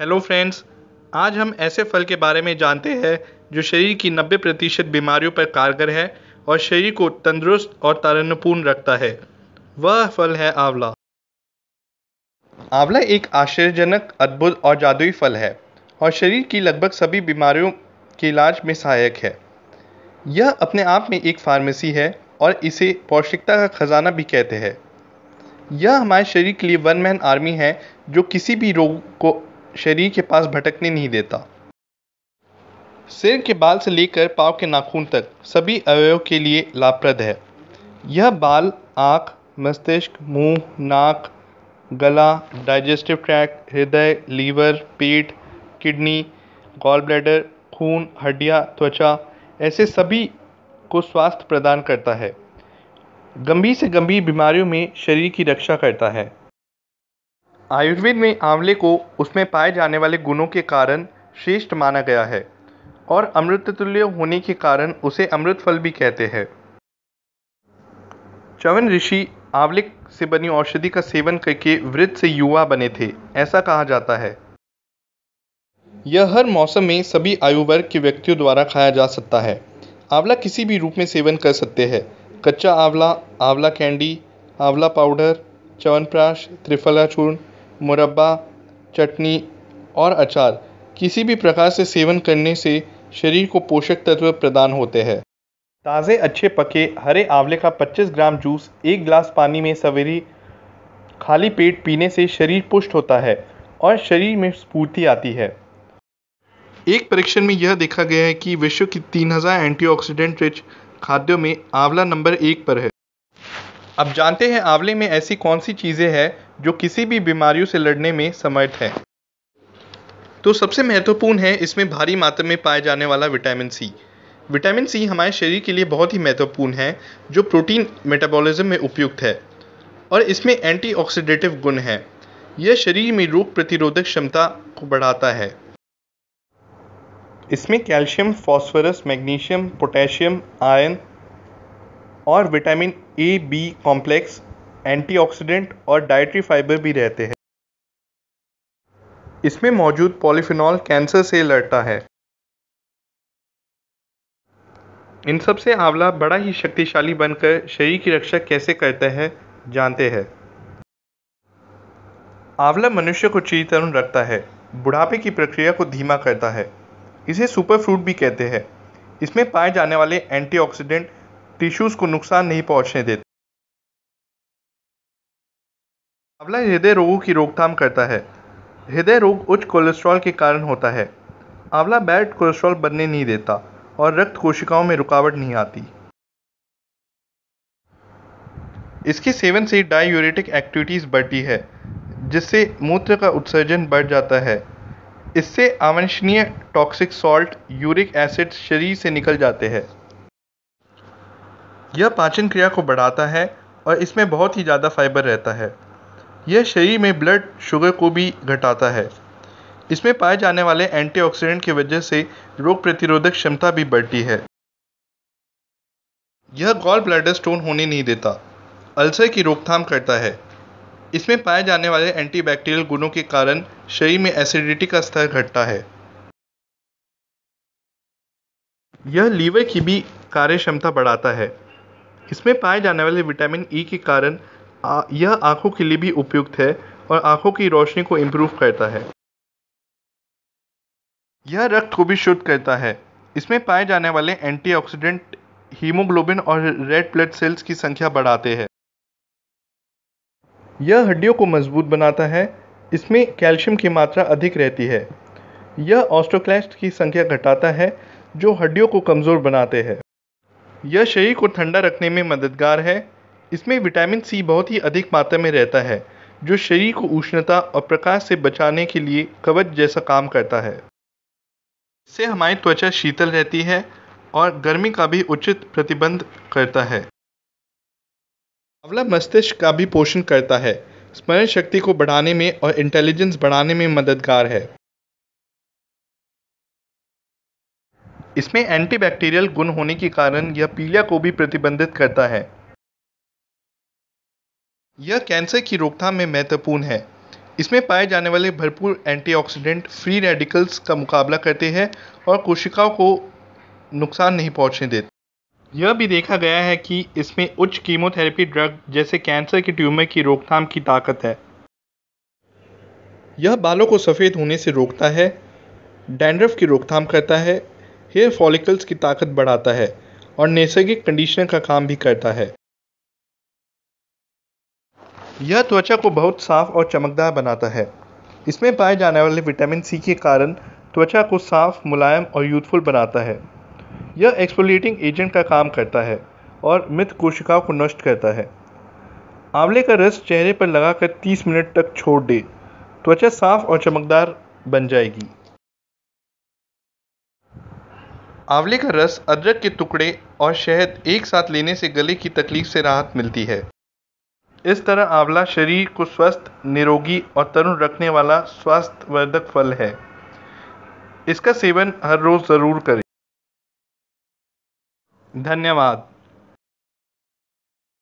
hello friends आज हम ऐसे फल के बारे में जानते हैं जो शरीर की 90 प्रतिशत बीमारियों पर कारगर है और शरीर को तंदुरुस्त और तारन्नपूर्ण रखता है वह फल है आंवला आंवला एक आश्चर्यजनक अद्भुत और जादुई फल है और शरीर की लगभग सभी बीमारियों के इलाज में सहायक है यह अपने आप में एक फार्मेसी है और इसे पौष्टिकता का खजाना भी कहते हैं यह हमारे शरीर के लिए वन मैन आर्मी है जो किसी भी रोग को शरीर के पास भटकने नहीं देता सिर के बाल से लेकर पाव के नाखून तक सभी अवयव के लिए लाभप्रद है यह बाल आँख मस्तिष्क मुंह, नाक गला डाइजेस्टिव ट्रैक हृदय लीवर पेट किडनी गॉल ब्लैडर खून हड्डियाँ त्वचा ऐसे सभी को स्वास्थ्य प्रदान करता है गंभीर से गंभीर बीमारियों में शरीर की रक्षा करता है आयुर्वेद में आंवले को उसमें पाए जाने वाले गुणों के कारण श्रेष्ठ माना गया है और अमृततुल्य होने के कारण उसे अमृत फल भी कहते हैं चवन ऋषि आंवले से बनी औषधि का सेवन करके वृद्ध से युवा बने थे ऐसा कहा जाता है यह हर मौसम में सभी आयु वर्ग के व्यक्तियों द्वारा खाया जा सकता है आंवला किसी भी रूप में सेवन कर सकते हैं कच्चा आंवला आंवला कैंडी आंवला पाउडर च्यवनप्राश त्रिफला चूर्ण मुरब्बा चटनी और अचार किसी भी प्रकार से सेवन करने से शरीर को पोषक तत्व प्रदान होते हैं ताज़े अच्छे पके हरे आंवले का 25 ग्राम जूस एक गिलास पानी में सवेरे खाली पेट पीने से शरीर पुष्ट होता है और शरीर में स्फूर्ति आती है एक परीक्षण में यह देखा गया है कि विश्व की 3000 एंटीऑक्सीडेंट रिच खाद्यों में आंवला नंबर एक पर है अब जानते हैं आंवले में ऐसी कौन सी चीज़ें हैं जो किसी भी बीमारियों से लड़ने में समर्थ है तो सबसे महत्वपूर्ण है इसमें भारी मात्रा में पाया जाने वाला विटामिन सी विटामिन सी हमारे शरीर के लिए बहुत ही महत्वपूर्ण है जो प्रोटीन मेटाबॉलिज्म में उपयुक्त है और इसमें एंटीऑक्सीडेटिव गुण है यह शरीर में रोग प्रतिरोधक क्षमता को बढ़ाता है इसमें calcium phosphorus magnesium potassium iron और vitamin A B complex antioxidant और डाइट्री फाइबर भी रहते हैं इसमें मौजूद पॉलीफिनॉल कैंसर से लड़ता है इन सब से आंवला बड़ा ही शक्तिशाली बनकर शरीर की रक्षा कैसे करता है जानते हैं आंवला मनुष्य को चिरतरुण रखता है बुढ़ापे की प्रक्रिया को धीमा करता है इसे सुपर फ्रूट भी कहते हैं इसमें पाए जाने वाले एंटीऑक्सीडेंट टिश्यूज़ को नुकसान नहीं पहुंचने देते आंवला हृदय रोगों की रोकथाम करता है हृदय रोग उच्च कोलेस्ट्रॉल के कारण होता है आंवला बैड कोलेस्ट्रॉल बनने नहीं देता और रक्त कोशिकाओं में रुकावट नहीं आती इसके सेवन से डायूरेटिक एक्टिविटीज़ बढ़ती है जिससे मूत्र का उत्सर्जन बढ़ जाता है इससे आवंशनीय टॉक्सिक सॉल्ट यूरिक एसिड शरीर से निकल जाते हैं यह पाचन क्रिया को बढ़ाता है और इसमें बहुत ही ज़्यादा फाइबर रहता है यह शरीर में ब्लड शुगर को भी घटाता है इसमें पाए जाने वाले एंटीऑक्सीडेंट की वजह से रोग प्रतिरोधक क्षमता भी बढ़ती है यह गॉल ब्लैडर स्टोन होने नहीं देता अल्सर की रोकथाम करता है इसमें पाए जाने वाले एंटीबैक्टीरियल गुणों के कारण शरीर में एसिडिटी का स्तर घटता है यह लीवर की भी कार्य क्षमता बढ़ाता है इसमें पाए जाने वाले विटामिन ई e के कारण यह आंखों के लिए भी उपयुक्त है और आंखों की रोशनी को इम्प्रूव करता है यह रक्त को भी शुद्ध करता है इसमें पाए जाने वाले एंटीऑक्सीडेंट हीमोग्लोबिन और रेड ब्लड सेल्स की संख्या बढ़ाते हैं यह हड्डियों को मजबूत बनाता है इसमें कैल्शियम की मात्रा अधिक रहती है यह ऑस्टोक्लास्ट की संख्या घटाता है जो हड्डियों को कमज़ोर बनाते हैं यह शरीर को ठंडा रखने में मददगार है इसमें विटामिन सी बहुत ही अधिक मात्रा में रहता है जो शरीर को उष्णता और प्रकाश से बचाने के लिए कवच जैसा काम करता है इससे हमारी त्वचा शीतल रहती है और गर्मी का भी उचित प्रतिबंध करता है अवला मस्तिष्क का भी पोषण करता है स्मरण शक्ति को बढ़ाने में और इंटेलिजेंस बढ़ाने में मददगार है इसमें एंटीबैक्टीरियल गुण होने के कारण यह पीलिया को भी प्रतिबंधित करता है यह कैंसर की रोकथाम में महत्वपूर्ण है इसमें पाए जाने वाले भरपूर एंटीऑक्सीडेंट फ्री रेडिकल्स का मुकाबला करते हैं और कोशिकाओं को नुकसान नहीं पहुंचने देते यह भी देखा गया है कि इसमें उच्च कीमोथेरेपी ड्रग जैसे कैंसर के ट्यूमर की रोकथाम की ताकत है यह बालों को सफ़ेद होने से रोकता है डैंड्रफ की रोकथाम करता है हेयर फॉलिकल्स की ताकत बढ़ाता है और नैसर्गिक कंडीशनर का काम भी करता है यह त्वचा को बहुत साफ और चमकदार बनाता है इसमें पाए जाने वाले विटामिन सी के कारण त्वचा को साफ मुलायम और यूथफुल बनाता है यह एक्सफोलिएटिंग एजेंट का काम करता है और मृत कोशिकाओं को नष्ट करता है आंवले का रस चेहरे पर लगाकर 30 मिनट तक छोड़ दे त्वचा साफ और चमकदार बन जाएगी आंवले का रस अदरक के टुकड़े और शहद एक साथ लेने से गले की तकलीफ से राहत मिलती है इस तरह आंवला शरीर को स्वस्थ निरोगी और तरुण रखने वाला स्वास्थ्यवर्धक फल है इसका सेवन हर रोज़ ज़रूर करें धन्यवाद